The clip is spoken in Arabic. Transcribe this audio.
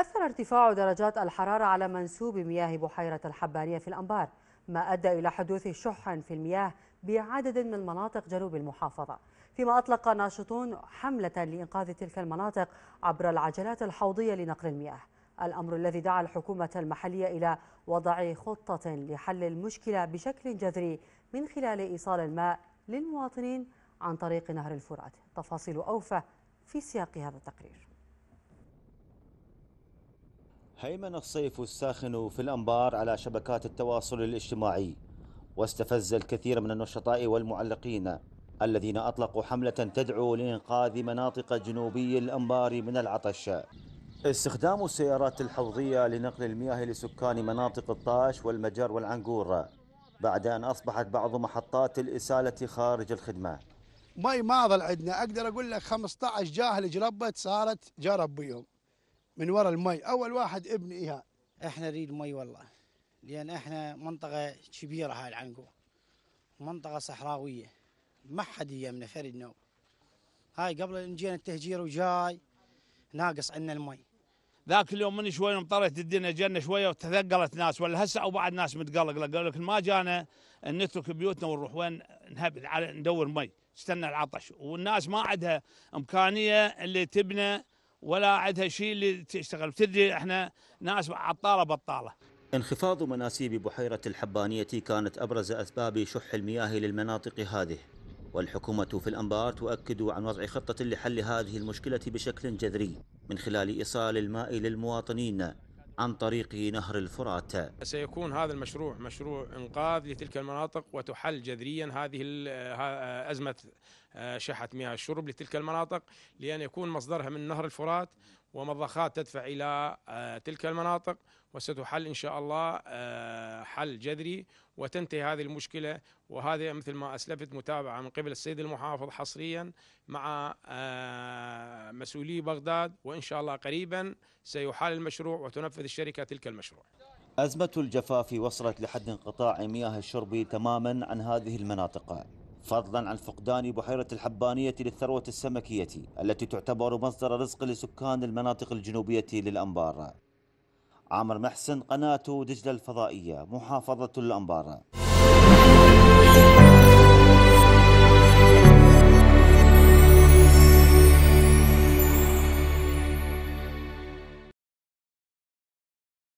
أثر ارتفاع درجات الحرارة على منسوب مياه بحيرة الحبانية في الأنبار ما أدى إلى حدوث شح في المياه بعدد من مناطق جنوب المحافظة فيما أطلق ناشطون حملة لإنقاذ تلك المناطق عبر العجلات الحوضية لنقل المياه الأمر الذي دعا الحكومة المحلية إلى وضع خطة لحل المشكلة بشكل جذري من خلال إيصال الماء للمواطنين عن طريق نهر الفرات تفاصيل أوفى في سياق هذا التقرير هيمن الصيف الساخن في الأنبار على شبكات التواصل الاجتماعي واستفز الكثير من النشطاء والمعلقين الذين أطلقوا حملة تدعو لإنقاذ مناطق جنوبي الأنبار من العطش استخدام السيارات الحوضية لنقل المياه لسكان مناطق الطاش والمجر والعنقور بعد أن أصبحت بعض محطات الإسالة خارج الخدمة مي ما ظل عندنا أقدر أقول لك 15 جاهل جربت صارت جرب بيهم من وراء المي اول واحد ابن ايهاب احنا نريد مي والله لان احنا منطقه كبيره هاي العنقو منطقه صحراويه ما حد يمنا فرد نوم هاي قبل ان جينا التهجير وجاي ناقص عندنا المي ذاك اليوم من شوي مطرت الدنيا جنة شوية وتثقلت ناس ولا هسه أو بعد ناس متقلق قالوا لك ما جانا نترك بيوتنا ونروح وين نهبل على ندور مي استنى العطش والناس ما عندها إمكانية اللي تبنى ولا عندها شيء اللي تشتغل تدري احنا ناس عطاله بطاله انخفاض مناسيب بحيرة الحبانية كانت أبرز أسباب شح المياه للمناطق هذه والحكومة في الأنبار تؤكد عن وضع خطة لحل هذه المشكلة بشكل جذري من خلال إيصال الماء للمواطنين عن طريق نهر الفرات سيكون هذا المشروع مشروع إنقاذ لتلك المناطق وتحل جذريا هذه أزمة شحت مياه الشرب لتلك المناطق لأن يكون مصدرها من نهر الفرات ومضخات تدفع إلى آه، تلك المناطق وستحل إن شاء الله آه، حل جذري وتنتهي هذه المشكلة وهذه مثل ما أسلفت متابعة من قبل السيد المحافظ حصريا مع آه، مسؤولي بغداد وإن شاء الله قريبا سيحال المشروع وتنفذ الشركة تلك المشروع أزمة الجفاف وصلت لحد انقطاع مياه الشرب تماما عن هذه المناطق فضلا عن فقدان بحيرة الحبانية للثروة السمكية التي تعتبر مصدر رزق لسكان المناطق الجنوبية للأنبار عامر محسن قناة دجلة الفضائية محافظة الأنبار